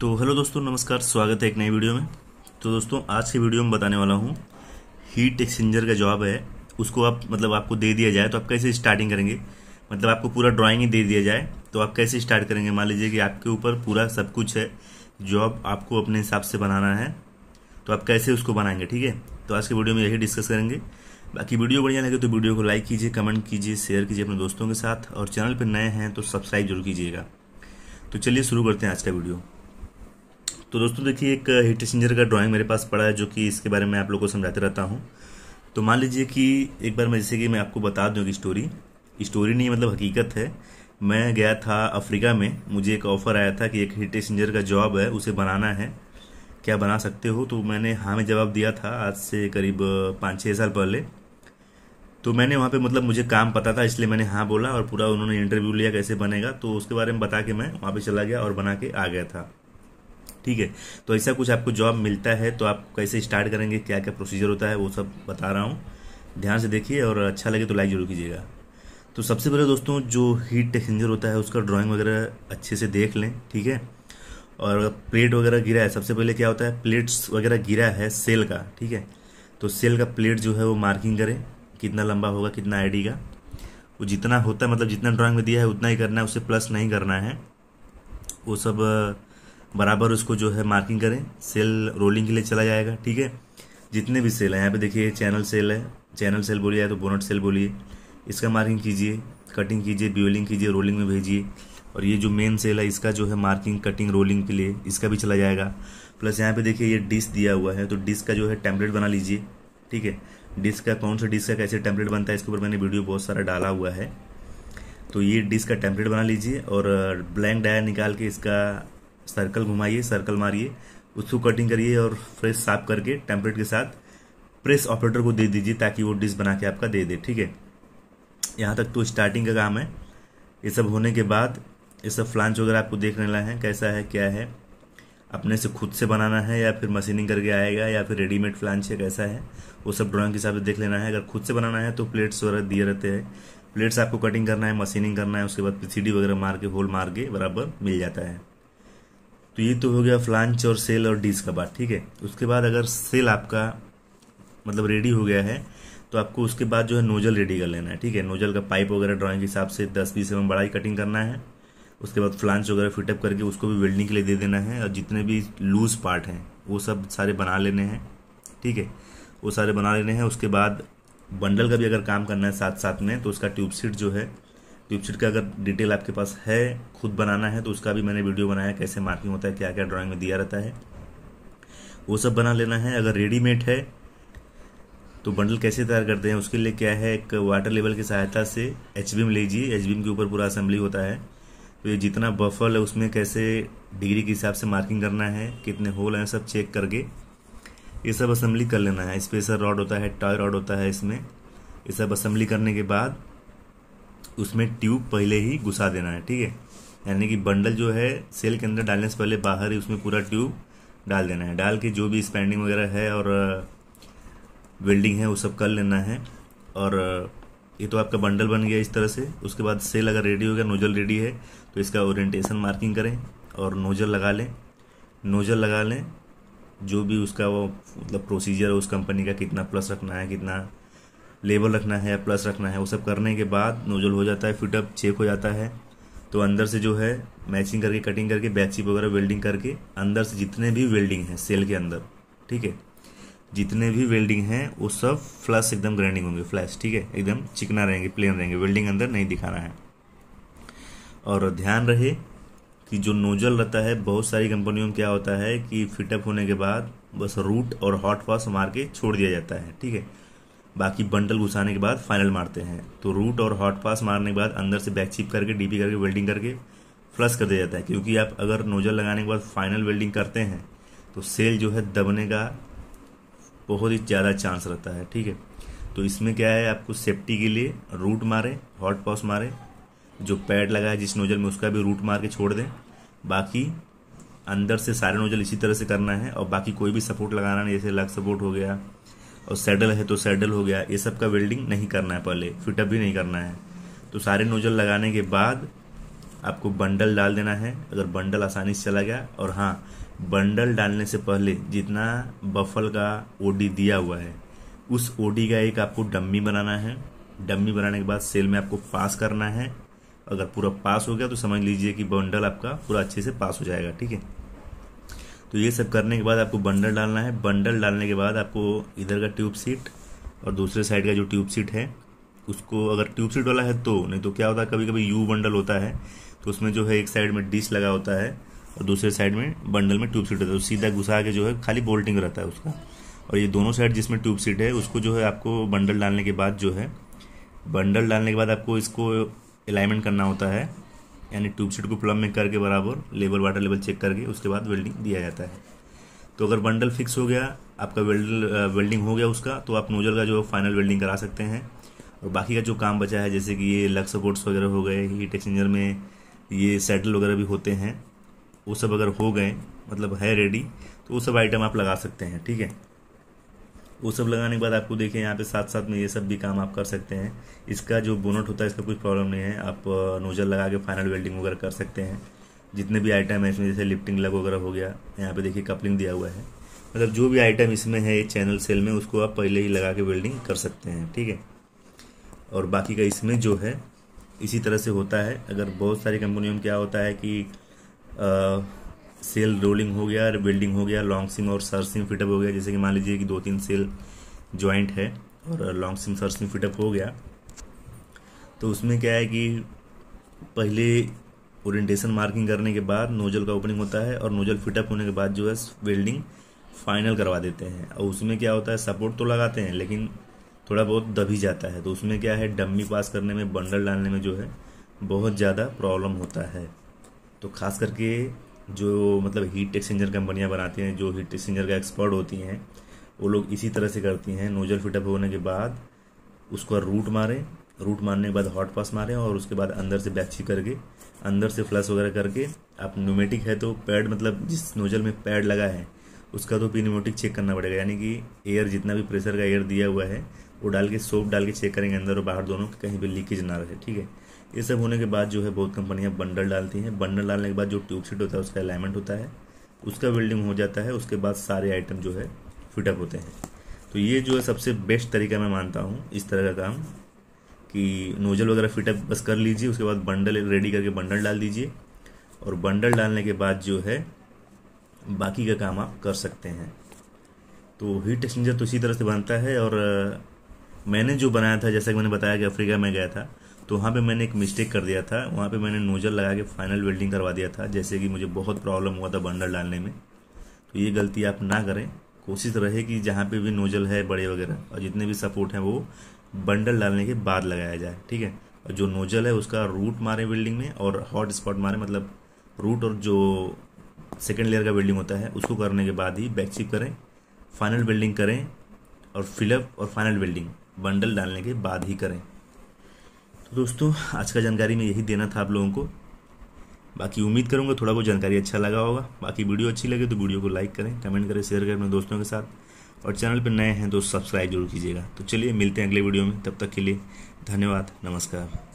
तो हेलो दोस्तों नमस्कार स्वागत है एक नई वीडियो में तो दोस्तों आज की वीडियो में बताने वाला हूँ हीट एक्सचेंजर का जॉब है उसको आप मतलब आपको दे दिया जाए तो आप कैसे स्टार्टिंग करेंगे मतलब आपको पूरा ड्राइंग ही दे दिया जाए तो आप कैसे स्टार्ट करेंगे मान लीजिए कि आपके ऊपर पूरा सब कुछ है जॉब आपको अपने हिसाब से बनाना है तो आप कैसे उसको बनाएंगे ठीक है तो आज की वीडियो में यही डिस्कस करेंगे बाकी वीडियो बढ़िया लगे तो वीडियो को लाइक कीजिए कमेंट कीजिए शेयर कीजिए अपने दोस्तों के साथ और चैनल पर नए हैं तो सब्सक्राइब जरूर कीजिएगा तो चलिए शुरू करते हैं आज का वीडियो तो दोस्तों देखिए एक हीट एक्सचेंजर का ड्राइंग मेरे पास पड़ा है जो कि इसके बारे में आप लोगों को समझाते रहता हूँ तो मान लीजिए कि एक बार मैं जैसे कि मैं आपको बता दूँ स्टोरी स्टोरी नहीं मतलब हकीकत है मैं गया था अफ्रीका में मुझे एक ऑफ़र आया था कि एक हीट एक्सचेंजर का जॉब है उसे बनाना है क्या बना सकते हो तो मैंने हाँ में जवाब दिया था आज से करीब पाँच छः साल पहले तो मैंने वहाँ पे मतलब मुझे काम पता था इसलिए मैंने हाँ बोला और पूरा उन्होंने इंटरव्यू लिया कैसे बनेगा तो उसके बारे में बता के मैं वहाँ पे चला गया और बना के आ गया था ठीक है तो ऐसा कुछ आपको जॉब मिलता है तो आप कैसे स्टार्ट करेंगे क्या क्या प्रोसीजर होता है वो सब बता रहा हूँ ध्यान से देखिए और अच्छा लगे तो लाइक जरूर कीजिएगा तो सबसे पहले दोस्तों जो हीट टेक्सेंजर होता है उसका ड्राइंग वगैरह अच्छे से देख लें ठीक है और प्लेट वगैरह गिरा है सबसे पहले क्या होता है प्लेट्स वगैरह गिरा है सेल का ठीक है तो सेल का प्लेट जो है वो मार्किंग करें कितना लंबा होगा कितना आई का वो जितना होता है मतलब जितना ड्राइंग में दिया है उतना ही करना है उससे प्लस नहीं करना है वो सब बराबर उसको जो है मार्किंग करें सेल रोलिंग के लिए चला जाएगा ठीक है जितने भी सेल है यहाँ पे देखिए चैनल सेल है चैनल सेल बोलिए या तो बोनट सेल बोलिए इसका मार्किंग कीजिए कटिंग कीजिए ब्यूलिंग कीजिए रोलिंग में भेजिए और ये जो मेन सेल है इसका जो है मार्किंग कटिंग रोलिंग के लिए इसका भी चला जाएगा प्लस यहाँ पे देखिए ये डिस्क दिया हुआ है तो डिस्क का जो है टेम्पलेट बना लीजिए ठीक है डिस्क का कौन सा डिस्क का कैसे टेम्पलेट बनता है इसके ऊपर मैंने वीडियो बहुत सारा डाला हुआ है तो ये डिस्क का टेम्पलेट बना लीजिए और ब्लैंक डायर निकाल के इसका सर्कल घुमाइए सर्कल मारिए उसको कटिंग करिए और फ्रेश साफ करके टेम्परेट के साथ प्रेस ऑपरेटर को दे दीजिए ताकि वो डिश बना के आपका दे दे ठीक है यहाँ तक तो स्टार्टिंग का काम है ये सब होने के बाद ये सब फ्लांच वगैरह आपको देखने लगा है कैसा है क्या है अपने से खुद से बनाना है या फिर मशीनिंग करके आएगा या फिर रेडीमेड फ्लांच है कैसा है वो सब ड्राइंग के हिसाब से देख लेना है अगर खुद से बनाना है तो प्लेट्स वगैरह दिए रहते हैं प्लेट्स आपको कटिंग करना है मशीनिंग करना है उसके बाद पी वगैरह मार के होल मार के बराबर मिल जाता है तो ये तो हो गया फ्लांच और सेल और डिस का बात ठीक है उसके बाद अगर सेल आपका मतलब रेडी हो गया है तो आपको उसके बाद जो है नोजल रेडी कर लेना है ठीक है नोजल का पाइप वगैरह ड्राइंग के हिसाब से दस बीस एम बड़ा ही कटिंग करना है उसके बाद फ्लांच वगैरह फिटअप करके उसको भी वेल्डिंग के लिए दे देना है और जितने भी लूज पार्ट हैं वो सब सारे बना लेने हैं ठीक है वो सारे बना लेने हैं उसके बाद बंडल का भी अगर काम करना है साथ साथ में तो उसका ट्यूब सीट जो है वेबशीट तो का अगर डिटेल आपके पास है खुद बनाना है तो उसका भी मैंने वीडियो बनाया कैसे मार्किंग होता है क्या क्या ड्राइंग में दिया रहता है वो सब बना लेना है अगर रेडीमेड है तो बंडल कैसे तैयार करते हैं उसके लिए क्या है एक वाटर लेवल की सहायता से एच लीजिए एच के ऊपर पूरा असेंबली होता है तो ये जितना बफल है उसमें कैसे डिग्री के हिसाब से मार्किंग करना है कितने होल हैं सब चेक करके ये सब असेंबली कर लेना है स्पेशल रॉड होता है टॉय रॉड होता है इसमें ये सब असेंबली करने के बाद उसमें ट्यूब पहले ही घुसा देना है ठीक है यानी कि बंडल जो है सेल के अंदर डालने से पहले बाहर ही उसमें पूरा ट्यूब डाल देना है डाल के जो भी स्पैंडिंग वगैरह है और वेल्डिंग है वो सब कर लेना है और ये तो आपका बंडल बन गया इस तरह से उसके बाद सेल अगर रेडी हो गया नोजल रेडी है तो इसका ओरिएंटेशन मार्किंग करें और नोजल लगा लें नोजल लगा लें जो भी उसका वो मतलब प्रोसीजर है उस कंपनी का कितना प्लस रखना है कितना लेबल रखना है या प्लस रखना है वो सब करने के बाद नोजल हो जाता है फिटअप चेक हो जाता है तो अंदर से जो है मैचिंग करके कटिंग करके बैचिप वगैरह वेल्डिंग करके अंदर से जितने भी वेल्डिंग हैं सेल के अंदर ठीक है जितने भी वेल्डिंग हैं वो सब फ्लश एकदम ग्राइंडिंग होंगे फ्लैश ठीक है एकदम चिकना रहेंगे प्लेन रहेंगे वेल्डिंग अंदर नहीं दिखाना है और ध्यान रहे कि जो नोजल रहता है बहुत सारी कंपनियों में क्या होता है कि फिटअप होने के बाद बस रूट और हॉट पॉस मार के छोड़ दिया जाता है ठीक है बाकी बंडल घुसाने के बाद फाइनल मारते हैं तो रूट और हॉट पास मारने के बाद अंदर से बैक चिप करके डीपी करके वेल्डिंग करके फ्लस कर दिया जाता है क्योंकि आप अगर नोजल लगाने के बाद फाइनल वेल्डिंग करते हैं तो सेल जो है दबने का बहुत ही ज़्यादा चांस रहता है ठीक है तो इसमें क्या है आपको सेफ्टी के लिए रूट मारें हॉट पास मारें जो पैड लगा है जिस नोजल में उसका भी रूट मार के छोड़ दें बाकी अंदर से सारे नोजल इसी तरह से करना है और बाकी कोई भी सपोर्ट लगाना नहीं जैसे लग सपोर्ट हो गया और सैडल है तो सैडल हो गया ये सब का वेल्डिंग नहीं करना है पहले फिटअप भी नहीं करना है तो सारे नोजल लगाने के बाद आपको बंडल डाल देना है अगर बंडल आसानी से चला गया और हाँ बंडल डालने से पहले जितना बफल का ओडी दिया हुआ है उस ओडी का एक आपको डम्मी बनाना है डम्मी बनाने के बाद सेल में आपको पास करना है अगर पूरा पास हो गया तो समझ लीजिए कि बंडल आपका पूरा अच्छे से पास हो जाएगा ठीक है तो ये सब करने के बाद आपको बंडल डालना है बंडल डालने के बाद आपको इधर का ट्यूब सीट और दूसरे साइड का जो ट्यूब सीट है उसको अगर ट्यूब सीट वाला है तो नहीं तो क्या होता है कभी कभी यू बंडल होता है तो उसमें जो है एक साइड में डिश लगा होता है और दूसरे साइड में बंडल में ट्यूब सीट होता है तो सीधा घुसा के जो है खाली बोल्टिंग रहता है उसका और ये दोनों साइड जिसमें ट्यूब सीट है उसको जो है आपको बंडल डालने के बाद जो है बंडल डालने के बाद आपको इसको अलाइनमेंट करना होता है यानी ट्यूब सीट को प्लम्बिंग करके बराबर लेवल वाटर लेवल चेक करके उसके बाद वेल्डिंग दिया जाता है तो अगर बंडल फिक्स हो गया आपका वेल्ड वेल्डिंग हो गया उसका तो आप नोजल का जो फाइनल वेल्डिंग करा सकते हैं और बाकी का जो काम बचा है जैसे कि ये लग सपोर्ट्स वगैरह हो गए हीट एक्सचेंजर में ये सेटल वगैरह भी होते हैं वो सब अगर हो गए मतलब है रेडी तो वो सब आइटम आप लगा सकते हैं ठीक है वो सब लगाने के बाद आपको देखें यहाँ पे साथ साथ में ये सब भी काम आप कर सकते हैं इसका जो बोनट होता है इसका कोई प्रॉब्लम नहीं है आप नोजल लगा के फाइनल वेल्डिंग वगैरह कर सकते हैं जितने भी आइटम है इसमें जैसे लिफ्टिंग लग वगैरह हो गया यहाँ पे देखिए कपलिंग दिया हुआ है मतलब जो भी आइटम इसमें है चैनल सेल में उसको आप पहले ही लगा के वेल्डिंग कर सकते हैं ठीक है और बाकी का इसमें जो है इसी तरह से होता है अगर बहुत सारी कंपनियों में क्या होता है कि आ, सेल रोलिंग हो गया वेल्डिंग हो गया लॉन्ग सिम और सिम फिटअप हो गया जैसे कि मान लीजिए कि दो तीन सेल ज्वाइंट है और लॉन्ग सिम सिम फिटअप हो गया तो उसमें क्या है कि पहले ओरिएंटेशन मार्किंग करने के बाद नोजल का ओपनिंग होता है और नोजल फिटअप होने के बाद जो है वेल्डिंग फाइनल करवा देते हैं और उसमें क्या होता है सपोर्ट तो लगाते हैं लेकिन थोड़ा बहुत दबी जाता है तो उसमें क्या है डम्मी पास करने में बंडल डालने में जो है बहुत ज़्यादा प्रॉब्लम होता है तो खास करके जो मतलब हीट एक्सचेंजर कंपनियां बनाती हैं जो हीट एक्सचेंजर का एक्सपर्ट होती हैं वो लोग इसी तरह से करती हैं नोजल फिटअप होने के बाद उसको रूट मारें रूट मारने के बाद हॉट पास मारें और उसके बाद अंदर से बैची करके अंदर से फ्लश वगैरह करके आप न्यूमेटिक है तो पैड मतलब जिस नोजल में पैड लगा है उसका तो पीनीमोटिक चेक करना पड़ेगा यानी कि एयर जितना भी प्रेशर का एयर दिया हुआ है वो डाल के सोप डाल के चेक करेंगे अंदर और बाहर दोनों कहीं पर लीकेज ना रहे ठीक है ये सब होने के बाद जो है बहुत कंपनियाँ बंडल डालती हैं बंडल डालने के बाद जो ट्यूबशीट होता है उसका अलाइनमेंट होता है उसका वेल्डिंग हो जाता है उसके बाद सारे आइटम जो है फिटअप होते हैं तो ये जो है सबसे बेस्ट तरीका मैं मानता हूँ इस तरह का काम कि नोजल वगैरह फिटअप बस कर लीजिए उसके बाद बंडल रेडी करके बंडल डाल दीजिए और बंडल डालने के बाद जो है बाकी का काम आप कर सकते हैं तो हीट एक्सचेंजर तो इसी तरह से बनता है और मैंने जो बनाया था जैसा कि मैंने बताया कि अफ्रीका में गया था तो वहाँ पे मैंने एक मिस्टेक कर दिया था वहाँ पे मैंने नोजल लगा के फाइनल वेल्डिंग करवा दिया था जैसे कि मुझे बहुत प्रॉब्लम हुआ था बंडल डालने में तो ये गलती आप ना करें कोशिश रहे कि जहाँ पे भी नोजल है बड़े वगैरह और जितने भी सपोर्ट हैं वो बंडल डालने के बाद लगाया जाए ठीक है और जो नोजल है उसका रूट मारे वेल्डिंग में और हॉट स्पॉट मारे मतलब रूट और जो सेकेंड लेयर का वेल्डिंग होता है उसको करने के बाद ही बैकशिप करें फाइनल वेल्डिंग करें और फिलअप और फाइनल वेल्डिंग बंडल डालने के बाद ही करें तो दोस्तों आज का जानकारी में यही देना था आप लोगों को बाकी उम्मीद करूंगा थोड़ा बहुत जानकारी अच्छा लगा होगा बाकी वीडियो अच्छी लगे तो वीडियो को लाइक करें कमेंट करें शेयर करें अपने दोस्तों के साथ और चैनल पर नए हैं तो सब्सक्राइब जरूर कीजिएगा तो चलिए मिलते हैं अगले वीडियो में तब तक के लिए धन्यवाद नमस्कार